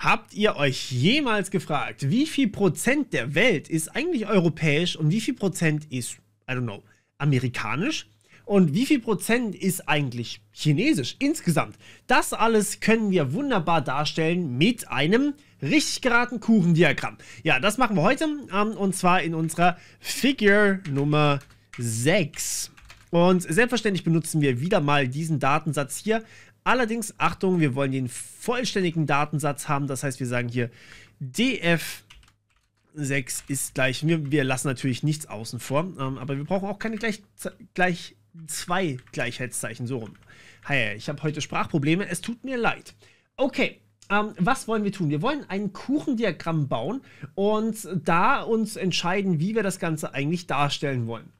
Habt ihr euch jemals gefragt, wie viel Prozent der Welt ist eigentlich europäisch und wie viel Prozent ist, I don't know, amerikanisch? Und wie viel Prozent ist eigentlich chinesisch insgesamt? Das alles können wir wunderbar darstellen mit einem richtig geraten Kuchendiagramm. Ja, das machen wir heute ähm, und zwar in unserer Figure Nummer 6. Und selbstverständlich benutzen wir wieder mal diesen Datensatz hier Allerdings, Achtung, wir wollen den vollständigen Datensatz haben. Das heißt, wir sagen hier df 6 ist gleich. Wir, wir lassen natürlich nichts außen vor, ähm, aber wir brauchen auch keine gleich, gleich zwei Gleichheitszeichen so rum. Hey, ich habe heute Sprachprobleme, es tut mir leid. Okay, ähm, was wollen wir tun? Wir wollen ein Kuchendiagramm bauen und da uns entscheiden, wie wir das Ganze eigentlich darstellen wollen.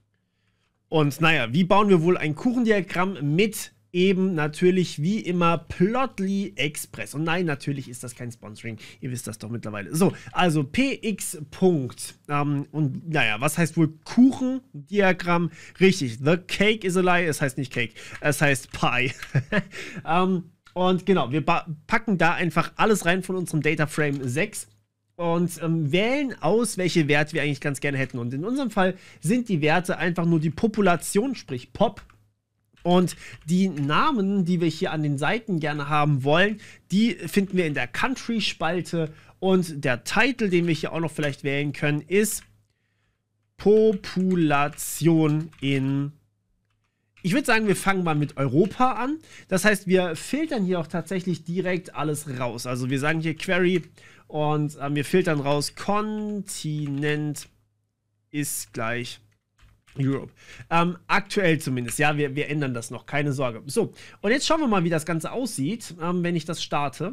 Und naja, wie bauen wir wohl ein Kuchendiagramm mit eben natürlich wie immer Plotly Express. Und nein, natürlich ist das kein Sponsoring. Ihr wisst das doch mittlerweile. So, also PX. Punkt. Ähm, und naja, was heißt wohl Kuchendiagramm? Richtig. The cake is a lie. Es heißt nicht Cake. Es heißt Pie. ähm, und genau, wir packen da einfach alles rein von unserem Data Frame 6 und ähm, wählen aus, welche Werte wir eigentlich ganz gerne hätten. Und in unserem Fall sind die Werte einfach nur die Population, sprich Pop und die Namen, die wir hier an den Seiten gerne haben wollen, die finden wir in der Country-Spalte. Und der Titel, den wir hier auch noch vielleicht wählen können, ist Population in. Ich würde sagen, wir fangen mal mit Europa an. Das heißt, wir filtern hier auch tatsächlich direkt alles raus. Also wir sagen hier Query und äh, wir filtern raus Kontinent ist gleich Europe. Ähm, aktuell zumindest, ja, wir, wir ändern das noch, keine Sorge. So, und jetzt schauen wir mal, wie das Ganze aussieht, ähm, wenn ich das starte.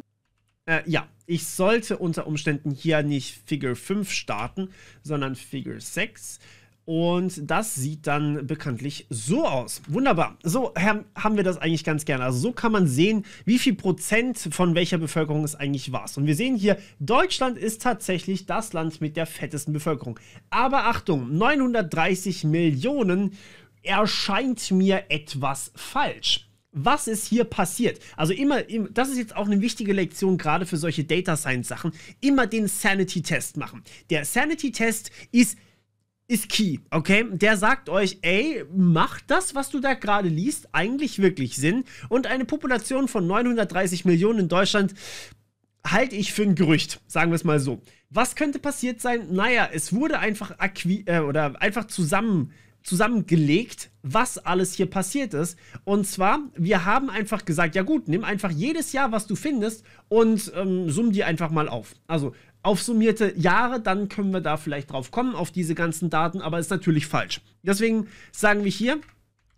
Äh, ja, ich sollte unter Umständen hier nicht Figure 5 starten, sondern Figure 6. Und das sieht dann bekanntlich so aus. Wunderbar. So haben wir das eigentlich ganz gerne. Also so kann man sehen, wie viel Prozent von welcher Bevölkerung es eigentlich war. Und wir sehen hier, Deutschland ist tatsächlich das Land mit der fettesten Bevölkerung. Aber Achtung, 930 Millionen erscheint mir etwas falsch was ist hier passiert? Also immer, das ist jetzt auch eine wichtige Lektion, gerade für solche Data Science Sachen, immer den Sanity-Test machen. Der Sanity-Test ist ist key, okay? Der sagt euch, ey, macht das, was du da gerade liest, eigentlich wirklich Sinn? Und eine Population von 930 Millionen in Deutschland halte ich für ein Gerücht, sagen wir es mal so. Was könnte passiert sein? Naja, es wurde einfach acqui äh, oder einfach zusammen zusammengelegt, was alles hier passiert ist. Und zwar, wir haben einfach gesagt, ja gut, nimm einfach jedes Jahr, was du findest und ähm, summ die einfach mal auf. Also aufsummierte Jahre, dann können wir da vielleicht drauf kommen, auf diese ganzen Daten, aber ist natürlich falsch. Deswegen sagen wir hier,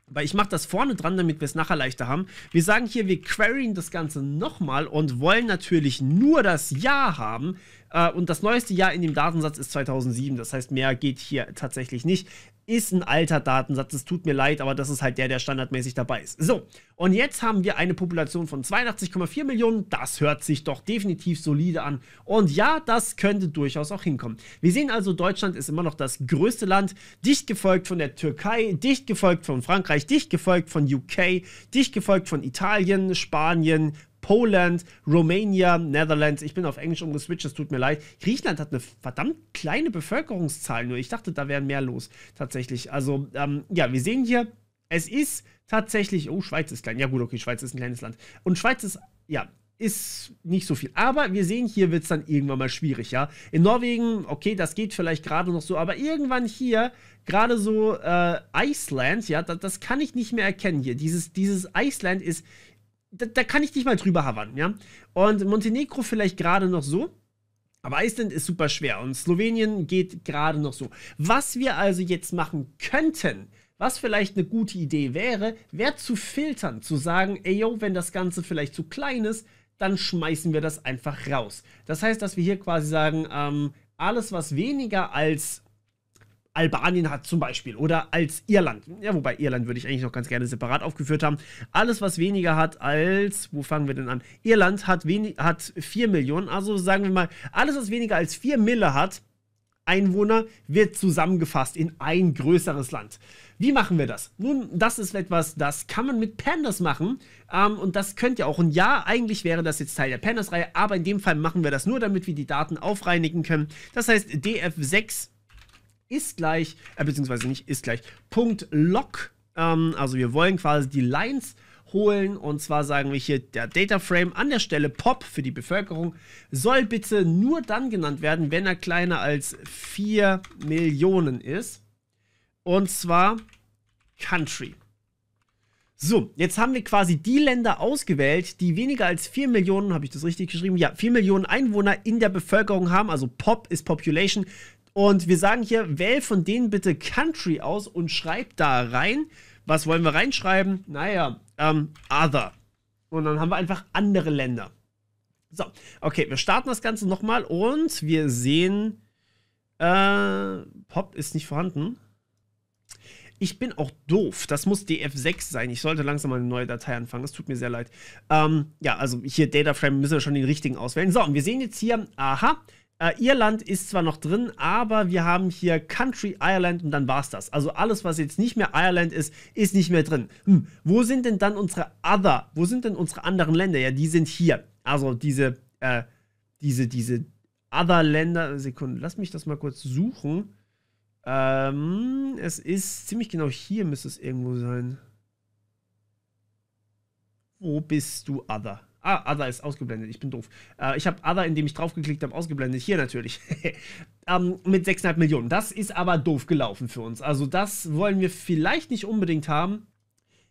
weil ich mache das vorne dran, damit wir es nachher leichter haben. Wir sagen hier, wir queryen das Ganze nochmal und wollen natürlich nur das Jahr haben. Äh, und das neueste Jahr in dem Datensatz ist 2007. Das heißt, mehr geht hier tatsächlich nicht. Ist ein alter Datensatz. Es tut mir leid, aber das ist halt der, der standardmäßig dabei ist. So, und jetzt haben wir eine Population von 82,4 Millionen. Das hört sich doch definitiv solide an. Und ja, das könnte durchaus auch hinkommen. Wir sehen also, Deutschland ist immer noch das größte Land, dicht gefolgt von der Türkei, dicht gefolgt von Frankreich, dicht gefolgt von UK, dicht gefolgt von Italien, Spanien, Poland, Romania, Netherlands. Ich bin auf Englisch umgeswitcht, es tut mir leid. Griechenland hat eine verdammt kleine Bevölkerungszahl nur. Ich dachte, da wären mehr los tatsächlich. Also ähm, ja, wir sehen hier, es ist tatsächlich, oh, Schweiz ist klein. Ja gut, okay, Schweiz ist ein kleines Land. Und Schweiz ist, ja, ist nicht so viel. Aber wir sehen, hier wird es dann irgendwann mal schwierig, ja. In Norwegen, okay, das geht vielleicht gerade noch so, aber irgendwann hier, gerade so äh, Iceland, ja, das, das, kann ich nicht mehr erkennen hier. Dieses, dieses Iceland ist da, da kann ich nicht mal drüber havern, ja. Und Montenegro vielleicht gerade noch so. Aber Island ist super schwer und Slowenien geht gerade noch so. Was wir also jetzt machen könnten, was vielleicht eine gute Idee wäre, wäre zu filtern, zu sagen, ey yo, wenn das Ganze vielleicht zu klein ist, dann schmeißen wir das einfach raus. Das heißt, dass wir hier quasi sagen, ähm, alles was weniger als Albanien hat zum Beispiel oder als Irland. Ja, wobei Irland würde ich eigentlich noch ganz gerne separat aufgeführt haben. Alles, was weniger hat als, wo fangen wir denn an? Irland hat, wenig, hat 4 Millionen, also sagen wir mal, alles, was weniger als 4 Mille hat, Einwohner, wird zusammengefasst in ein größeres Land. Wie machen wir das? Nun, das ist etwas, das kann man mit Pandas machen. Ähm, und das könnt ihr auch. Und ja, eigentlich wäre das jetzt Teil der Pandas-Reihe, aber in dem Fall machen wir das nur, damit wir die Daten aufreinigen können. Das heißt, df6 ist gleich, äh, beziehungsweise nicht ist gleich, Punkt Lock. Ähm, also wir wollen quasi die Lines holen und zwar sagen wir hier, der Data Frame an der Stelle Pop für die Bevölkerung soll bitte nur dann genannt werden, wenn er kleiner als 4 Millionen ist. Und zwar Country. So, jetzt haben wir quasi die Länder ausgewählt, die weniger als 4 Millionen, habe ich das richtig geschrieben? Ja, 4 Millionen Einwohner in der Bevölkerung haben. Also Pop ist Population. Und wir sagen hier, wähl von denen bitte Country aus und schreib da rein. Was wollen wir reinschreiben? Naja, ähm, Other. Und dann haben wir einfach andere Länder. So, okay, wir starten das Ganze nochmal und wir sehen, äh, Pop ist nicht vorhanden. Ich bin auch doof. Das muss DF6 sein. Ich sollte langsam mal eine neue Datei anfangen. Es tut mir sehr leid. Ähm, ja, also hier Dataframe müssen wir schon den richtigen auswählen. So, und wir sehen jetzt hier, aha, äh, Irland ist zwar noch drin, aber wir haben hier Country Ireland und dann war's das. Also alles, was jetzt nicht mehr Ireland ist, ist nicht mehr drin. Hm, wo sind denn dann unsere Other? Wo sind denn unsere anderen Länder? Ja, die sind hier. Also diese, äh, diese, diese Other Länder. Sekunde, lass mich das mal kurz suchen. Ähm, es ist ziemlich genau hier müsste es irgendwo sein. Wo bist du, Other? Ah, Other ist ausgeblendet. Ich bin doof. Äh, ich habe Other, indem ich draufgeklickt habe, ausgeblendet. Hier natürlich. ähm, mit 6,5 Millionen. Das ist aber doof gelaufen für uns. Also das wollen wir vielleicht nicht unbedingt haben.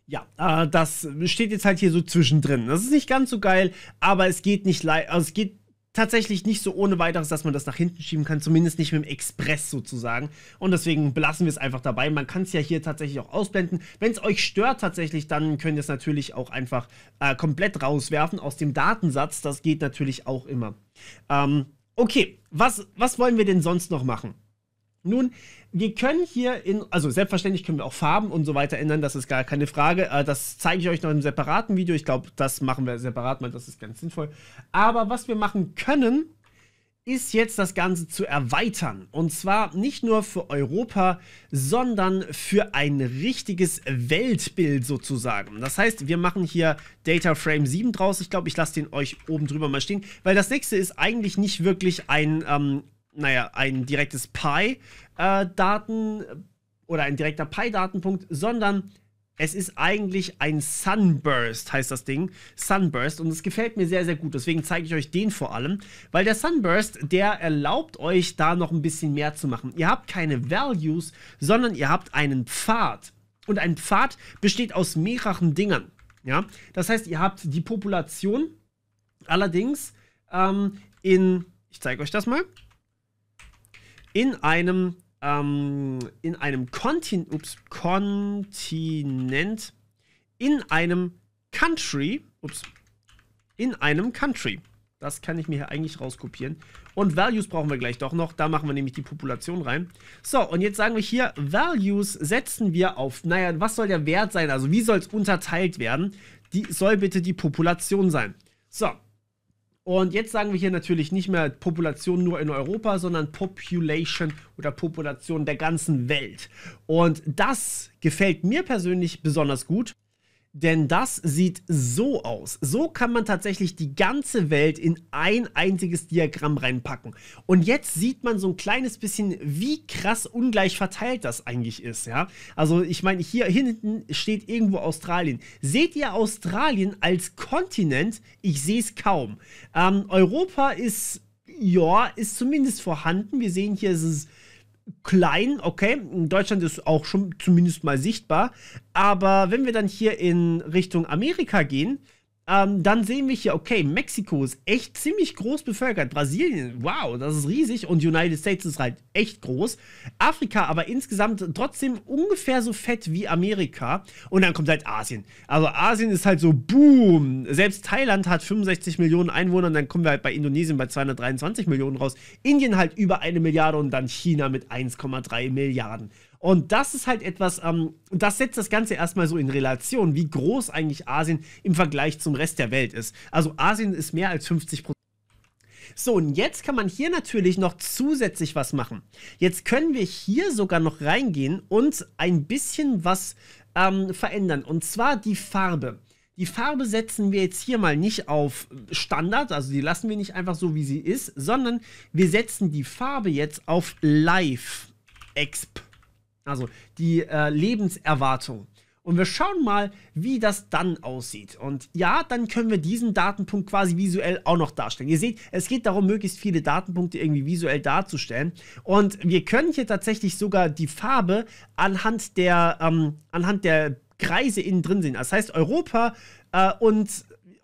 Ja, äh, das steht jetzt halt hier so zwischendrin. Das ist nicht ganz so geil, aber es geht nicht, also es geht tatsächlich nicht so ohne weiteres, dass man das nach hinten schieben kann, zumindest nicht mit dem Express sozusagen. Und deswegen belassen wir es einfach dabei. Man kann es ja hier tatsächlich auch ausblenden. Wenn es euch stört tatsächlich, dann könnt ihr es natürlich auch einfach äh, komplett rauswerfen aus dem Datensatz. Das geht natürlich auch immer. Ähm, okay, was, was wollen wir denn sonst noch machen? Nun, wir können hier in, also selbstverständlich können wir auch Farben und so weiter ändern, das ist gar keine Frage. Äh, das zeige ich euch noch im separaten Video. Ich glaube, das machen wir separat weil das ist ganz sinnvoll. Aber was wir machen können, ist jetzt das Ganze zu erweitern. Und zwar nicht nur für Europa, sondern für ein richtiges Weltbild sozusagen. Das heißt, wir machen hier Data Frame 7 draus. Ich glaube, ich lasse den euch oben drüber mal stehen, weil das nächste ist eigentlich nicht wirklich ein ähm, naja, ein direktes Pi-Daten äh, äh, oder ein direkter Pi-Datenpunkt, sondern es ist eigentlich ein Sunburst, heißt das Ding. Sunburst. Und es gefällt mir sehr, sehr gut. Deswegen zeige ich euch den vor allem. Weil der Sunburst, der erlaubt euch, da noch ein bisschen mehr zu machen. Ihr habt keine Values, sondern ihr habt einen Pfad. Und ein Pfad besteht aus mehreren Dingern. Ja? Das heißt, ihr habt die Population allerdings ähm, in. Ich zeige euch das mal in einem, ähm, in einem Kontin ups, Kontinent, in einem Country, ups, in einem Country. Das kann ich mir hier eigentlich rauskopieren. Und Values brauchen wir gleich doch noch. Da machen wir nämlich die Population rein. So, und jetzt sagen wir hier, Values setzen wir auf, naja, was soll der Wert sein? Also wie soll es unterteilt werden? Die soll bitte die Population sein. So, und jetzt sagen wir hier natürlich nicht mehr Population nur in Europa, sondern Population oder Population der ganzen Welt. Und das gefällt mir persönlich besonders gut. Denn das sieht so aus. So kann man tatsächlich die ganze Welt in ein einziges Diagramm reinpacken. Und jetzt sieht man so ein kleines bisschen, wie krass ungleich verteilt das eigentlich ist. Ja? Also ich meine, hier hinten steht irgendwo Australien. Seht ihr Australien als Kontinent? Ich sehe es kaum. Ähm, Europa ist, ja, ist zumindest vorhanden. Wir sehen hier, es ist klein, okay. In Deutschland ist auch schon zumindest mal sichtbar. Aber wenn wir dann hier in Richtung Amerika gehen, ähm, dann sehen wir hier, okay, Mexiko ist echt ziemlich groß bevölkert. Brasilien, wow, das ist riesig. Und United States ist halt echt groß. Afrika aber insgesamt trotzdem ungefähr so fett wie Amerika. Und dann kommt halt Asien. Also Asien ist halt so boom. Selbst Thailand hat 65 Millionen Einwohner. Und dann kommen wir halt bei Indonesien bei 223 Millionen raus. Indien halt über eine Milliarde und dann China mit 1,3 Milliarden. Und das ist halt etwas, ähm, das setzt das Ganze erstmal so in Relation, wie groß eigentlich Asien im Vergleich zum Rest der Welt ist. Also Asien ist mehr als 50 Prozent. So, und jetzt kann man hier natürlich noch zusätzlich was machen. Jetzt können wir hier sogar noch reingehen und ein bisschen was ähm, verändern. Und zwar die Farbe. Die Farbe setzen wir jetzt hier mal nicht auf Standard, also die lassen wir nicht einfach so, wie sie ist, sondern wir setzen die Farbe jetzt auf Live Exp also die äh, Lebenserwartung. Und wir schauen mal, wie das dann aussieht. Und ja, dann können wir diesen Datenpunkt quasi visuell auch noch darstellen. Ihr seht, es geht darum, möglichst viele Datenpunkte irgendwie visuell darzustellen. Und wir können hier tatsächlich sogar die Farbe anhand der, ähm, anhand der Kreise innen drin sehen. Das heißt, Europa äh, und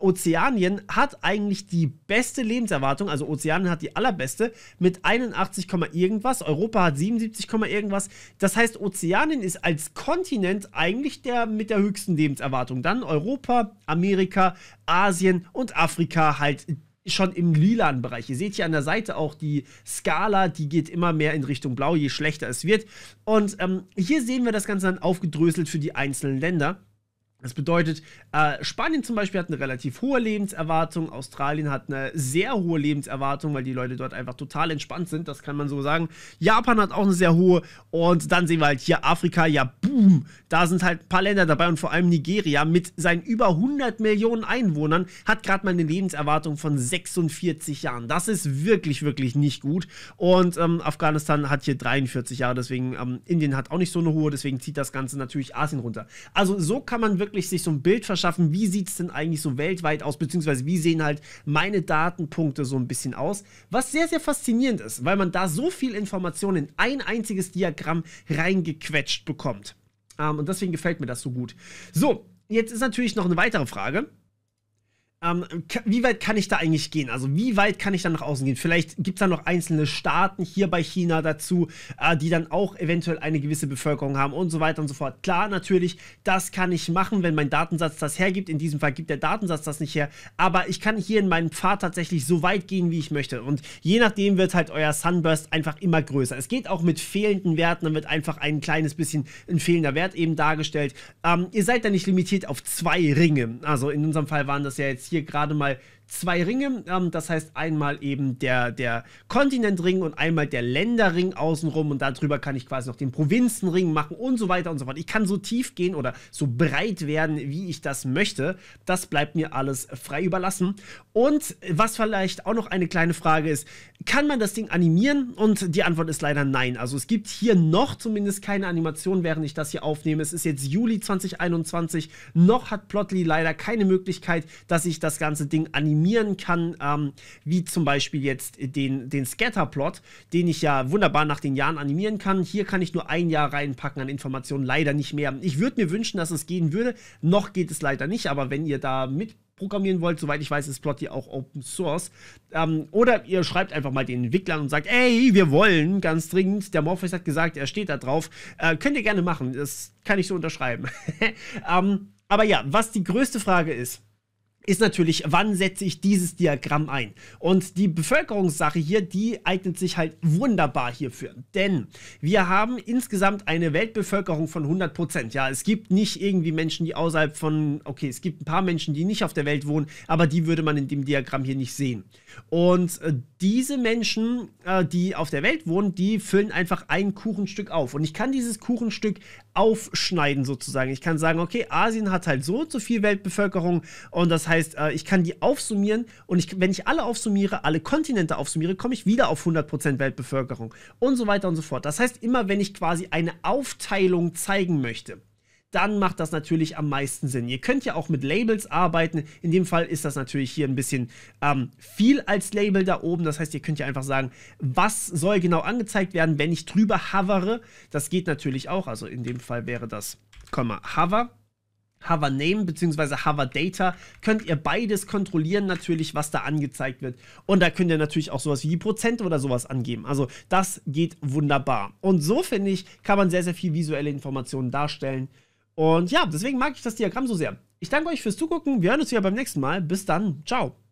Ozeanien hat eigentlich die beste Lebenserwartung, also Ozeanien hat die allerbeste mit 81, irgendwas, Europa hat 77, irgendwas. Das heißt, Ozeanien ist als Kontinent eigentlich der mit der höchsten Lebenserwartung. Dann Europa, Amerika, Asien und Afrika halt schon im lilanen Bereich. Ihr seht hier an der Seite auch die Skala, die geht immer mehr in Richtung Blau, je schlechter es wird. Und ähm, hier sehen wir das Ganze dann aufgedröselt für die einzelnen Länder. Das bedeutet, äh, Spanien zum Beispiel hat eine relativ hohe Lebenserwartung, Australien hat eine sehr hohe Lebenserwartung, weil die Leute dort einfach total entspannt sind, das kann man so sagen. Japan hat auch eine sehr hohe und dann sehen wir halt hier Afrika, ja, boom, da sind halt ein paar Länder dabei und vor allem Nigeria mit seinen über 100 Millionen Einwohnern hat gerade mal eine Lebenserwartung von 46 Jahren. Das ist wirklich, wirklich nicht gut und ähm, Afghanistan hat hier 43 Jahre, deswegen ähm, Indien hat auch nicht so eine hohe, deswegen zieht das Ganze natürlich Asien runter. Also so kann man wirklich wirklich sich so ein Bild verschaffen, wie sieht es denn eigentlich so weltweit aus, beziehungsweise wie sehen halt meine Datenpunkte so ein bisschen aus. Was sehr, sehr faszinierend ist, weil man da so viel Information in ein einziges Diagramm reingequetscht bekommt. Ähm, und deswegen gefällt mir das so gut. So, jetzt ist natürlich noch eine weitere Frage. Ähm, wie weit kann ich da eigentlich gehen? Also wie weit kann ich da nach außen gehen? Vielleicht gibt es da noch einzelne Staaten hier bei China dazu, äh, die dann auch eventuell eine gewisse Bevölkerung haben und so weiter und so fort. Klar, natürlich, das kann ich machen, wenn mein Datensatz das hergibt. In diesem Fall gibt der Datensatz das nicht her. Aber ich kann hier in meinem Pfad tatsächlich so weit gehen, wie ich möchte. Und je nachdem wird halt euer Sunburst einfach immer größer. Es geht auch mit fehlenden Werten, dann wird einfach ein kleines bisschen ein fehlender Wert eben dargestellt. Ähm, ihr seid da nicht limitiert auf zwei Ringe. Also in unserem Fall waren das ja jetzt hier hier gerade mal zwei Ringe. Ähm, das heißt einmal eben der, der Kontinentring und einmal der Länderring außenrum und darüber kann ich quasi noch den Provinzenring machen und so weiter und so fort. Ich kann so tief gehen oder so breit werden, wie ich das möchte. Das bleibt mir alles frei überlassen. Und was vielleicht auch noch eine kleine Frage ist, kann man das Ding animieren? Und die Antwort ist leider nein. Also es gibt hier noch zumindest keine Animation, während ich das hier aufnehme. Es ist jetzt Juli 2021. Noch hat Plotly leider keine Möglichkeit, dass ich ich das ganze Ding animieren kann, ähm, wie zum Beispiel jetzt den, den Scatterplot, den ich ja wunderbar nach den Jahren animieren kann. Hier kann ich nur ein Jahr reinpacken an Informationen, leider nicht mehr. Ich würde mir wünschen, dass es gehen würde. Noch geht es leider nicht, aber wenn ihr da mit programmieren wollt. Soweit ich weiß, ist Plotty auch Open Source. Ähm, oder ihr schreibt einfach mal den Entwicklern und sagt, ey, wir wollen ganz dringend. Der Morpheus hat gesagt, er steht da drauf. Äh, könnt ihr gerne machen. Das kann ich so unterschreiben. ähm, aber ja, was die größte Frage ist, ist natürlich, wann setze ich dieses Diagramm ein? Und die Bevölkerungssache hier, die eignet sich halt wunderbar hierfür. Denn wir haben insgesamt eine Weltbevölkerung von 100%. Prozent. Ja, es gibt nicht irgendwie Menschen, die außerhalb von, okay, es gibt ein paar Menschen, die nicht auf der Welt wohnen, aber die würde man in dem Diagramm hier nicht sehen. Und äh, diese Menschen, äh, die auf der Welt wohnen, die füllen einfach ein Kuchenstück auf. Und ich kann dieses Kuchenstück aufschneiden sozusagen. Ich kann sagen, okay, Asien hat halt so und so viel Weltbevölkerung und das heißt, heißt, äh, ich kann die aufsummieren und ich, wenn ich alle aufsummiere, alle Kontinente aufsummiere, komme ich wieder auf 100% Weltbevölkerung und so weiter und so fort. Das heißt, immer wenn ich quasi eine Aufteilung zeigen möchte, dann macht das natürlich am meisten Sinn. Ihr könnt ja auch mit Labels arbeiten. In dem Fall ist das natürlich hier ein bisschen ähm, viel als Label da oben. Das heißt, ihr könnt ja einfach sagen, was soll genau angezeigt werden, wenn ich drüber hovere. Das geht natürlich auch. Also in dem Fall wäre das, Komma, hover. Hover Name bzw. Hover Data könnt ihr beides kontrollieren natürlich, was da angezeigt wird. Und da könnt ihr natürlich auch sowas wie die Prozente oder sowas angeben. Also das geht wunderbar. Und so finde ich, kann man sehr, sehr viel visuelle Informationen darstellen. Und ja, deswegen mag ich das Diagramm so sehr. Ich danke euch fürs Zugucken. Wir hören uns wieder beim nächsten Mal. Bis dann. Ciao.